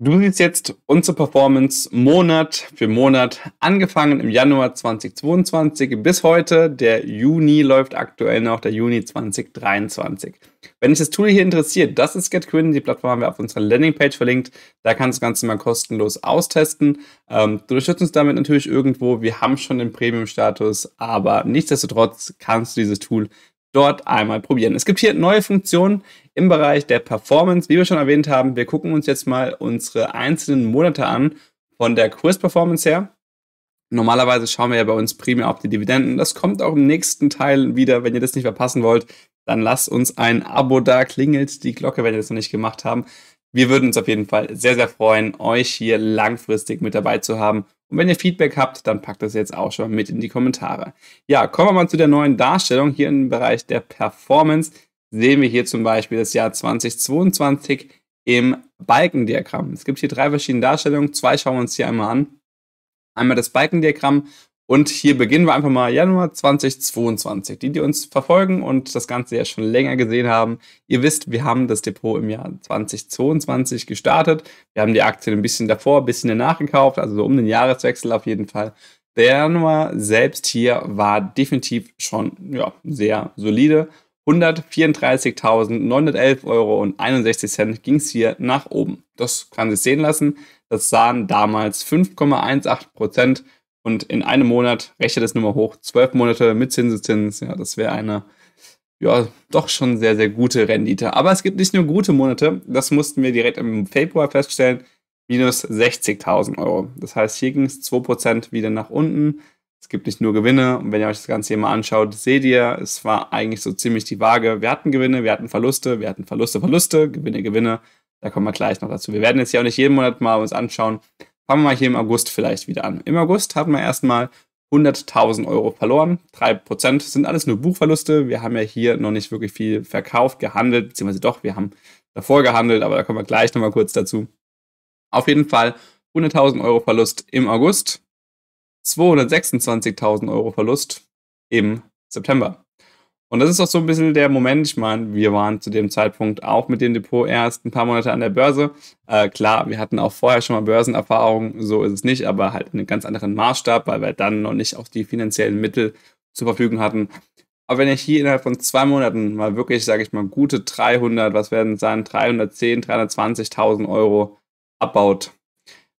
Du siehst jetzt unsere Performance Monat für Monat, angefangen im Januar 2022 bis heute. Der Juni läuft aktuell noch, der Juni 2023. Wenn dich das Tool hier interessiert, das ist GetQuinn. Die Plattform haben wir auf unserer Landingpage verlinkt. Da kannst du das Ganze mal kostenlos austesten. Ähm, du unterstützt uns damit natürlich irgendwo. Wir haben schon den Premium-Status, aber nichtsdestotrotz kannst du dieses Tool dort einmal probieren. Es gibt hier neue Funktionen im Bereich der Performance. Wie wir schon erwähnt haben, wir gucken uns jetzt mal unsere einzelnen Monate an von der Kurs-Performance her. Normalerweise schauen wir ja bei uns primär auf die Dividenden. Das kommt auch im nächsten Teil wieder. Wenn ihr das nicht verpassen wollt, dann lasst uns ein Abo da, klingelt die Glocke, wenn ihr das noch nicht gemacht habt. Wir würden uns auf jeden Fall sehr, sehr freuen, euch hier langfristig mit dabei zu haben und wenn ihr Feedback habt, dann packt das jetzt auch schon mit in die Kommentare. Ja, kommen wir mal zu der neuen Darstellung. Hier im Bereich der Performance sehen wir hier zum Beispiel das Jahr 2022 im Balkendiagramm. Es gibt hier drei verschiedene Darstellungen. Zwei schauen wir uns hier einmal an. Einmal das Balkendiagramm und hier beginnen wir einfach mal Januar 2022. Die, die uns verfolgen und das Ganze ja schon länger gesehen haben, ihr wisst, wir haben das Depot im Jahr 2022 gestartet. Wir haben die Aktien ein bisschen davor, ein bisschen danach gekauft, also so um den Jahreswechsel auf jeden Fall. Der Januar selbst hier war definitiv schon ja, sehr solide. 134.911 Euro und 61 Cent ging es hier nach oben. Das kann sich sehen lassen. Das sahen damals 5,18 Prozent und in einem Monat, rechnet das nur mal hoch, zwölf Monate mit Zinseszins, ja, das wäre eine, ja, doch schon sehr, sehr gute Rendite. Aber es gibt nicht nur gute Monate, das mussten wir direkt im Februar feststellen, minus 60.000 Euro. Das heißt, hier ging es 2% wieder nach unten. Es gibt nicht nur Gewinne. Und wenn ihr euch das Ganze hier mal anschaut, seht ihr, es war eigentlich so ziemlich die Waage. Wir hatten Gewinne, wir hatten Verluste, wir hatten Verluste, Verluste, Gewinne, Gewinne. Da kommen wir gleich noch dazu. Wir werden jetzt hier auch nicht jeden Monat mal uns anschauen, fangen wir mal hier im August vielleicht wieder an. Im August haben wir erstmal 100.000 Euro verloren. 3% sind alles nur Buchverluste. Wir haben ja hier noch nicht wirklich viel verkauft, gehandelt, beziehungsweise doch, wir haben davor gehandelt, aber da kommen wir gleich nochmal kurz dazu. Auf jeden Fall 100.000 Euro Verlust im August, 226.000 Euro Verlust im September. Und das ist auch so ein bisschen der Moment. Ich meine, wir waren zu dem Zeitpunkt auch mit dem Depot erst ein paar Monate an der Börse. Äh, klar, wir hatten auch vorher schon mal Börsenerfahrungen, so ist es nicht, aber halt in einem ganz anderen Maßstab, weil wir dann noch nicht auch die finanziellen Mittel zur Verfügung hatten. Aber wenn ich hier innerhalb von zwei Monaten mal wirklich, sage ich mal, gute 300, was werden es sein, 310, 320.000 Euro abbaut,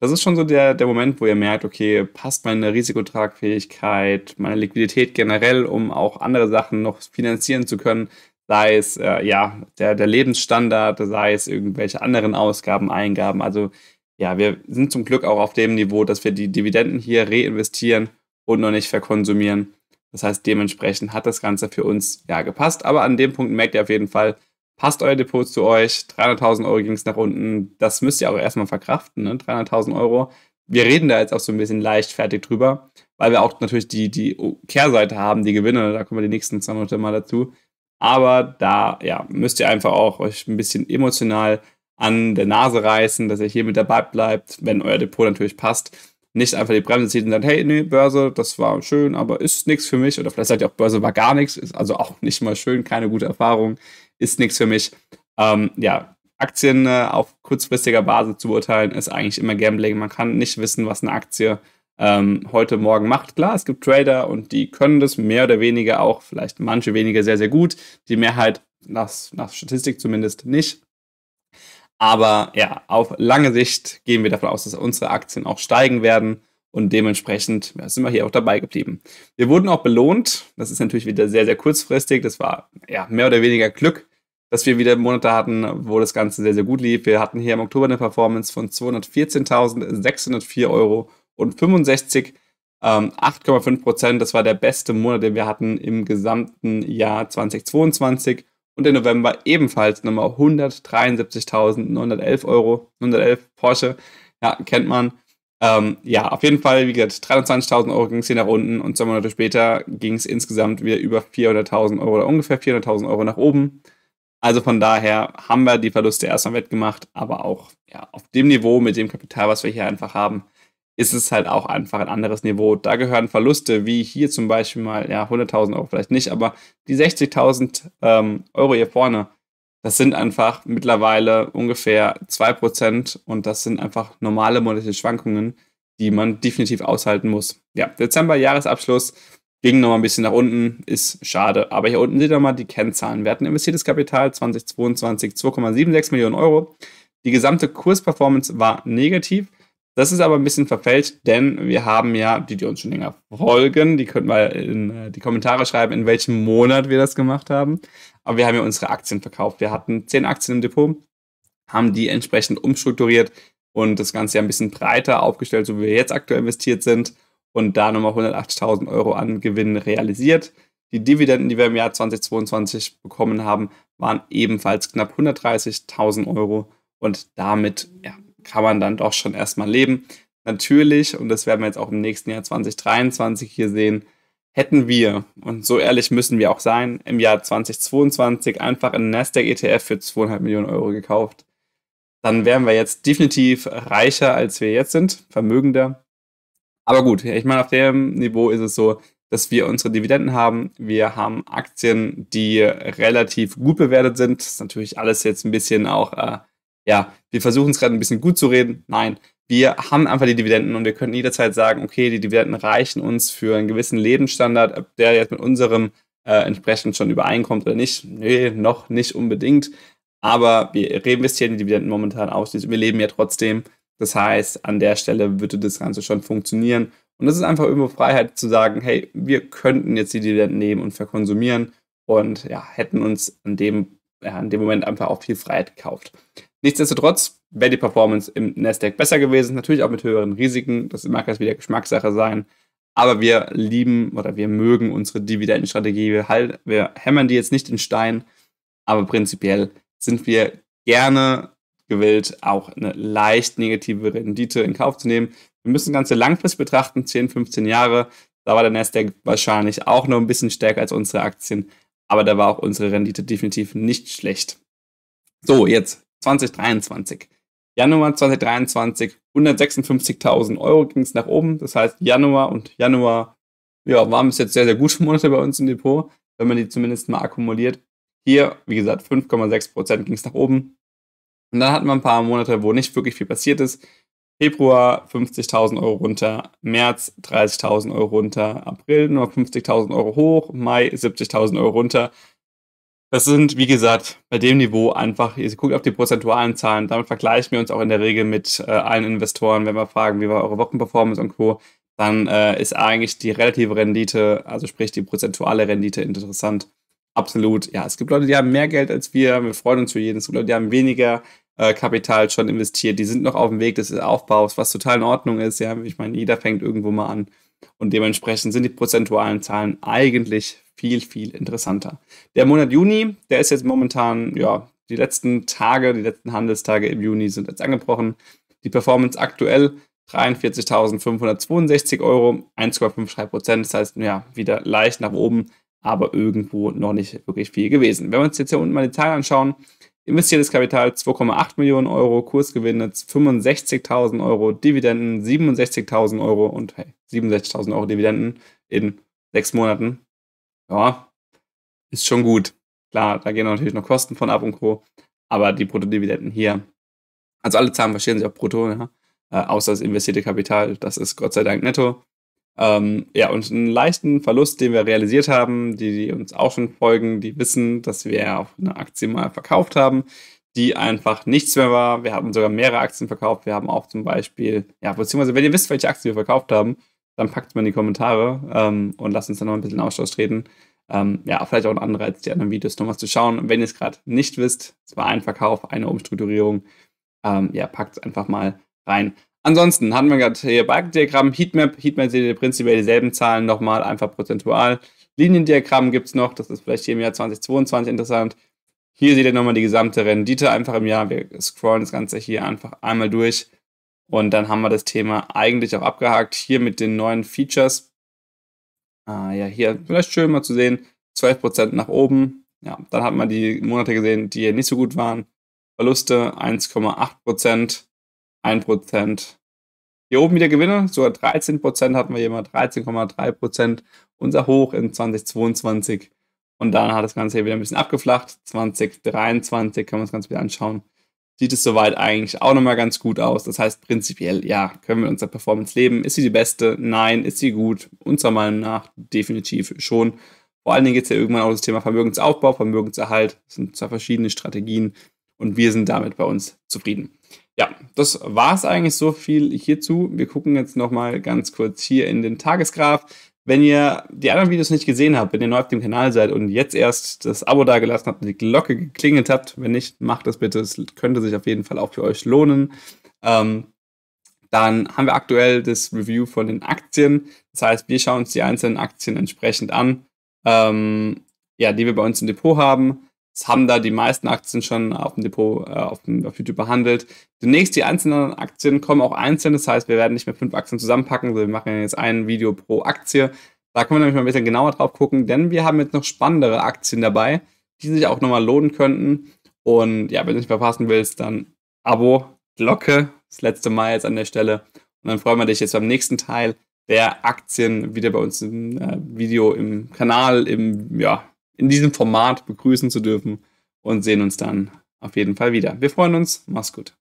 das ist schon so der, der Moment, wo ihr merkt, okay, passt meine Risikotragfähigkeit, meine Liquidität generell, um auch andere Sachen noch finanzieren zu können, sei es äh, ja der, der Lebensstandard, sei es irgendwelche anderen Ausgaben, Eingaben. Also ja, wir sind zum Glück auch auf dem Niveau, dass wir die Dividenden hier reinvestieren und noch nicht verkonsumieren. Das heißt, dementsprechend hat das Ganze für uns ja gepasst. Aber an dem Punkt merkt ihr auf jeden Fall, passt euer Depot zu euch. 300.000 Euro ging es nach unten. Das müsst ihr auch erstmal verkraften, ne? 300.000 Euro. Wir reden da jetzt auch so ein bisschen leichtfertig drüber, weil wir auch natürlich die, die Kehrseite haben, die Gewinne. Da kommen wir die nächsten zwei Monate mal dazu. Aber da ja, müsst ihr einfach auch euch ein bisschen emotional an der Nase reißen, dass ihr hier mit dabei bleibt, wenn euer Depot natürlich passt. Nicht einfach die Bremse ziehen und sagen, hey, nee, Börse, das war schön, aber ist nichts für mich. Oder vielleicht seid ihr auch, Börse war gar nichts, ist also auch nicht mal schön, keine gute Erfahrung ist nichts für mich. Ähm, ja, Aktien äh, auf kurzfristiger Basis zu beurteilen, ist eigentlich immer Gambling. Man kann nicht wissen, was eine Aktie ähm, heute Morgen macht. Klar, es gibt Trader und die können das mehr oder weniger auch, vielleicht manche weniger sehr, sehr gut. Die Mehrheit nach, nach Statistik zumindest nicht. Aber ja, auf lange Sicht gehen wir davon aus, dass unsere Aktien auch steigen werden und dementsprechend ja, sind wir hier auch dabei geblieben. Wir wurden auch belohnt. Das ist natürlich wieder sehr, sehr kurzfristig. Das war ja mehr oder weniger Glück, dass wir wieder Monate hatten, wo das Ganze sehr, sehr gut lief. Wir hatten hier im Oktober eine Performance von 214.604 Euro und 65, ähm, 8,5 Prozent. Das war der beste Monat, den wir hatten im gesamten Jahr 2022. Und im November ebenfalls nochmal 173.911 Euro, 111 Porsche, ja, kennt man. Ähm, ja, auf jeden Fall, wie gesagt, 320.000 Euro ging es hier nach unten und zwei Monate später ging es insgesamt wieder über 400.000 Euro oder ungefähr 400.000 Euro nach oben. Also von daher haben wir die Verluste erstmal wettgemacht, aber auch ja, auf dem Niveau mit dem Kapital, was wir hier einfach haben, ist es halt auch einfach ein anderes Niveau. Da gehören Verluste, wie hier zum Beispiel mal, ja, 100.000 Euro vielleicht nicht, aber die 60.000 ähm, Euro hier vorne, das sind einfach mittlerweile ungefähr 2% und das sind einfach normale monatliche Schwankungen, die man definitiv aushalten muss. Ja, Dezember, Jahresabschluss Ging noch mal ein bisschen nach unten, ist schade. Aber hier unten seht ihr mal die Kennzahlen. Wir hatten investiertes Kapital 2022 2,76 Millionen Euro. Die gesamte Kursperformance war negativ. Das ist aber ein bisschen verfälscht, denn wir haben ja, die, die uns schon länger folgen, die könnten mal in äh, die Kommentare schreiben, in welchem Monat wir das gemacht haben. Aber wir haben ja unsere Aktien verkauft. Wir hatten 10 Aktien im Depot, haben die entsprechend umstrukturiert und das Ganze ja ein bisschen breiter aufgestellt, so wie wir jetzt aktuell investiert sind und da nochmal 180.000 Euro an Gewinn realisiert. Die Dividenden, die wir im Jahr 2022 bekommen haben, waren ebenfalls knapp 130.000 Euro und damit ja, kann man dann doch schon erstmal leben. Natürlich, und das werden wir jetzt auch im nächsten Jahr 2023 hier sehen, hätten wir, und so ehrlich müssen wir auch sein, im Jahr 2022 einfach einen Nasdaq ETF für 2,5 Millionen Euro gekauft, dann wären wir jetzt definitiv reicher, als wir jetzt sind, vermögender aber gut, ich meine, auf dem Niveau ist es so, dass wir unsere Dividenden haben. Wir haben Aktien, die relativ gut bewertet sind. Das ist natürlich alles jetzt ein bisschen auch, äh, ja, wir versuchen es gerade ein bisschen gut zu reden. Nein, wir haben einfach die Dividenden und wir können jederzeit sagen, okay, die Dividenden reichen uns für einen gewissen Lebensstandard, ob der jetzt mit unserem äh, entsprechend schon übereinkommt oder nicht. Nee, noch nicht unbedingt. Aber wir reinvestieren die Dividenden momentan aus. Wir leben ja trotzdem das heißt, an der Stelle würde das Ganze schon funktionieren. Und das ist einfach irgendwo Freiheit zu sagen, hey, wir könnten jetzt die Dividenden nehmen und verkonsumieren und ja, hätten uns an dem, ja, in dem Moment einfach auch viel Freiheit gekauft. Nichtsdestotrotz wäre die Performance im Nasdaq besser gewesen, natürlich auch mit höheren Risiken, das mag jetzt wieder Geschmackssache sein, aber wir lieben oder wir mögen unsere Dividendenstrategie, wir, halt, wir hämmern die jetzt nicht in Stein, aber prinzipiell sind wir gerne gewillt, auch eine leicht negative Rendite in Kauf zu nehmen. Wir müssen das Ganze langfristig betrachten, 10, 15 Jahre. Da war der Nasdaq wahrscheinlich auch noch ein bisschen stärker als unsere Aktien, aber da war auch unsere Rendite definitiv nicht schlecht. So, jetzt 2023. Januar 2023, 156.000 Euro ging es nach oben. Das heißt, Januar und Januar ja, waren bis jetzt sehr, sehr gute Monate bei uns im Depot, wenn man die zumindest mal akkumuliert. Hier, wie gesagt, 5,6% ging es nach oben. Und dann hatten wir ein paar Monate, wo nicht wirklich viel passiert ist. Februar 50.000 Euro runter, März 30.000 Euro runter, April nur 50.000 Euro hoch, Mai 70.000 Euro runter. Das sind, wie gesagt, bei dem Niveau einfach, ihr guckt auf die prozentualen Zahlen, damit vergleichen wir uns auch in der Regel mit äh, allen Investoren, wenn wir fragen, wie war eure Wochenperformance und Co., dann äh, ist eigentlich die relative Rendite, also sprich die prozentuale Rendite interessant. Absolut, ja, es gibt Leute, die haben mehr Geld als wir, wir freuen uns für jeden, es gibt Leute, die haben weniger, äh, Kapital schon investiert. Die sind noch auf dem Weg des Aufbaus, was total in Ordnung ist. Ja, ich meine, jeder fängt irgendwo mal an. Und dementsprechend sind die prozentualen Zahlen eigentlich viel, viel interessanter. Der Monat Juni, der ist jetzt momentan, ja, die letzten Tage, die letzten Handelstage im Juni sind jetzt angebrochen. Die Performance aktuell 43.562 Euro, 1,53 Prozent. Das heißt, ja, wieder leicht nach oben, aber irgendwo noch nicht wirklich viel gewesen. Wenn wir uns jetzt hier unten mal die Zahlen anschauen, Investiertes Kapital 2,8 Millionen Euro, Kursgewinne 65.000 Euro, Dividenden 67.000 Euro und hey, 67.000 Euro Dividenden in sechs Monaten. Ja, ist schon gut. Klar, da gehen natürlich noch Kosten von ab und Co. Aber die Bruttodividenden hier, also alle Zahlen verstehen sich auf Brutto, ja, äh, außer das investierte Kapital, das ist Gott sei Dank netto. Ähm, ja, und einen leichten Verlust, den wir realisiert haben, die, die uns auch schon folgen, die wissen, dass wir auch eine Aktie mal verkauft haben, die einfach nichts mehr war. Wir haben sogar mehrere Aktien verkauft. Wir haben auch zum Beispiel, ja, beziehungsweise, wenn ihr wisst, welche Aktien wir verkauft haben, dann packt es mal in die Kommentare ähm, und lasst uns dann noch ein bisschen Austausch treten. Ähm, ja, vielleicht auch ein Anreiz, die anderen Videos nochmal zu schauen. Und wenn ihr es gerade nicht wisst, es war ein Verkauf, eine Umstrukturierung, ähm, ja, packt es einfach mal rein. Ansonsten hatten wir gerade hier Balkendiagramm, Heatmap. Heatmap seht ihr prinzipiell dieselben Zahlen nochmal, einfach prozentual. Liniendiagramm gibt es noch, das ist vielleicht hier im Jahr 2022 interessant. Hier seht ihr nochmal die gesamte Rendite einfach im Jahr. Wir scrollen das Ganze hier einfach einmal durch und dann haben wir das Thema eigentlich auch abgehakt. Hier mit den neuen Features. Ah, ja, hier vielleicht schön mal zu sehen, 12% nach oben. Ja, dann hat man die Monate gesehen, die hier nicht so gut waren. Verluste 1,8%. 1%. Hier oben wieder Gewinne, sogar 13% hatten wir hier mal, 13,3%. Unser Hoch in 2022. Und dann hat das Ganze hier wieder ein bisschen abgeflacht. 2023 können wir uns ganz wieder anschauen. Sieht es soweit eigentlich auch nochmal ganz gut aus. Das heißt, prinzipiell, ja, können wir unserer Performance leben. Ist sie die beste? Nein. Ist sie gut? Unserer Meinung nach definitiv schon. Vor allen Dingen geht es ja irgendwann auch um das Thema Vermögensaufbau, Vermögenserhalt. Das sind zwei verschiedene Strategien und wir sind damit bei uns zufrieden. Ja, das war es eigentlich so viel hierzu. Wir gucken jetzt nochmal ganz kurz hier in den Tagesgraf. Wenn ihr die anderen Videos nicht gesehen habt, wenn ihr neu auf dem Kanal seid und jetzt erst das Abo dagelassen habt und die Glocke geklingelt habt, wenn nicht, macht das bitte. Es könnte sich auf jeden Fall auch für euch lohnen. Ähm, dann haben wir aktuell das Review von den Aktien. Das heißt, wir schauen uns die einzelnen Aktien entsprechend an, ähm, ja, die wir bei uns im Depot haben das haben da die meisten Aktien schon auf dem Depot, äh, auf, dem, auf YouTube behandelt. Demnächst die einzelnen Aktien kommen auch einzeln. Das heißt, wir werden nicht mehr fünf Aktien zusammenpacken. Wir machen jetzt ein Video pro Aktie. Da können wir nämlich mal ein bisschen genauer drauf gucken, denn wir haben jetzt noch spannendere Aktien dabei, die sich auch nochmal lohnen könnten. Und ja, wenn du nicht verpassen willst, dann Abo, Glocke, das letzte Mal jetzt an der Stelle. Und dann freuen wir dich jetzt beim nächsten Teil der Aktien wieder bei uns im äh, Video, im Kanal, im, ja, in diesem Format begrüßen zu dürfen und sehen uns dann auf jeden Fall wieder. Wir freuen uns. Mach's gut.